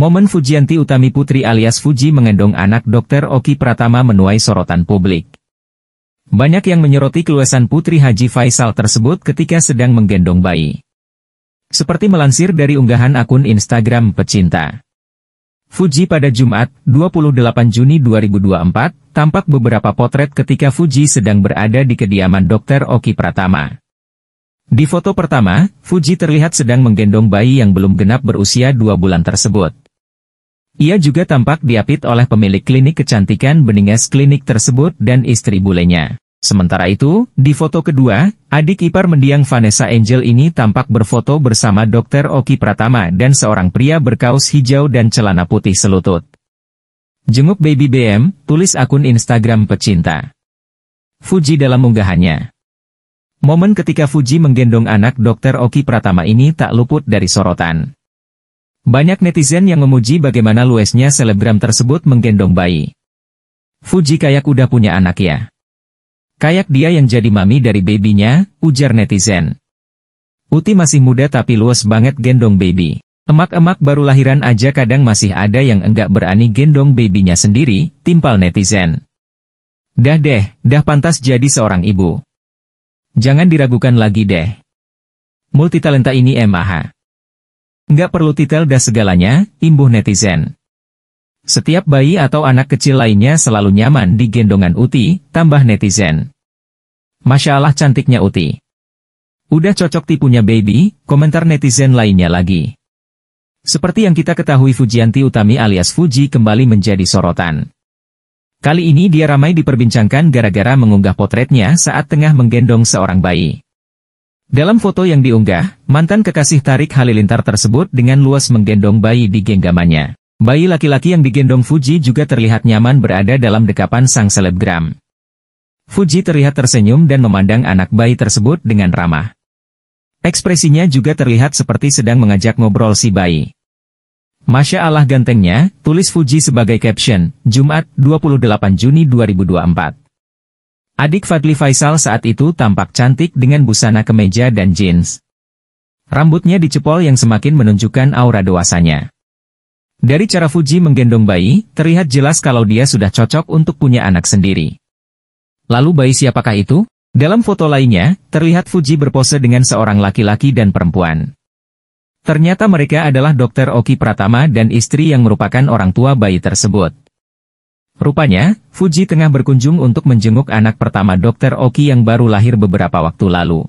Momen Fujianti Utami Putri alias Fuji mengendong anak Dr. Oki Pratama menuai sorotan publik. Banyak yang menyoroti keluasan Putri Haji Faisal tersebut ketika sedang menggendong bayi. Seperti melansir dari unggahan akun Instagram pecinta. Fuji pada Jumat, 28 Juni 2024, tampak beberapa potret ketika Fuji sedang berada di kediaman Dr. Oki Pratama. Di foto pertama, Fuji terlihat sedang menggendong bayi yang belum genap berusia dua bulan tersebut. Ia juga tampak diapit oleh pemilik klinik kecantikan Beninges Klinik tersebut dan istri bulenya. Sementara itu, di foto kedua, adik ipar mendiang Vanessa Angel ini tampak berfoto bersama Dr. Oki Pratama dan seorang pria berkaus hijau dan celana putih selutut. Jenguk Baby BM, tulis akun Instagram pecinta. Fuji dalam unggahannya. Momen ketika Fuji menggendong anak Dr. Oki Pratama ini tak luput dari sorotan. Banyak netizen yang memuji bagaimana luesnya selebgram tersebut menggendong bayi. Fuji kayak udah punya anak ya. Kayak dia yang jadi mami dari babynya, ujar netizen. Uti masih muda tapi luas banget gendong baby. Emak-emak baru lahiran aja kadang masih ada yang enggak berani gendong babynya sendiri, timpal netizen. Dah deh, dah pantas jadi seorang ibu. Jangan diragukan lagi deh. Multitalenta ini MAH. Nggak perlu titel dan segalanya, imbuh netizen. Setiap bayi atau anak kecil lainnya selalu nyaman di gendongan Uti, tambah netizen. Masya Allah cantiknya Uti. Udah cocok tipunya baby, komentar netizen lainnya lagi. Seperti yang kita ketahui Fujianti Utami alias Fuji kembali menjadi sorotan. Kali ini dia ramai diperbincangkan gara-gara mengunggah potretnya saat tengah menggendong seorang bayi. Dalam foto yang diunggah, mantan kekasih Tarik Halilintar tersebut dengan luas menggendong bayi di genggamannya. Bayi laki-laki yang digendong Fuji juga terlihat nyaman berada dalam dekapan sang selebgram. Fuji terlihat tersenyum dan memandang anak bayi tersebut dengan ramah. Ekspresinya juga terlihat seperti sedang mengajak ngobrol si bayi. Masya Allah gantengnya, tulis Fuji sebagai caption, Jumat 28 Juni 2024. Adik Fadli Faisal saat itu tampak cantik dengan busana kemeja dan jeans. Rambutnya dicepol yang semakin menunjukkan aura dewasanya. Dari cara Fuji menggendong bayi, terlihat jelas kalau dia sudah cocok untuk punya anak sendiri. Lalu bayi siapakah itu? Dalam foto lainnya, terlihat Fuji berpose dengan seorang laki-laki dan perempuan. Ternyata mereka adalah dokter Oki Pratama dan istri yang merupakan orang tua bayi tersebut. Rupanya, Fuji tengah berkunjung untuk menjenguk anak pertama Dokter Oki yang baru lahir beberapa waktu lalu.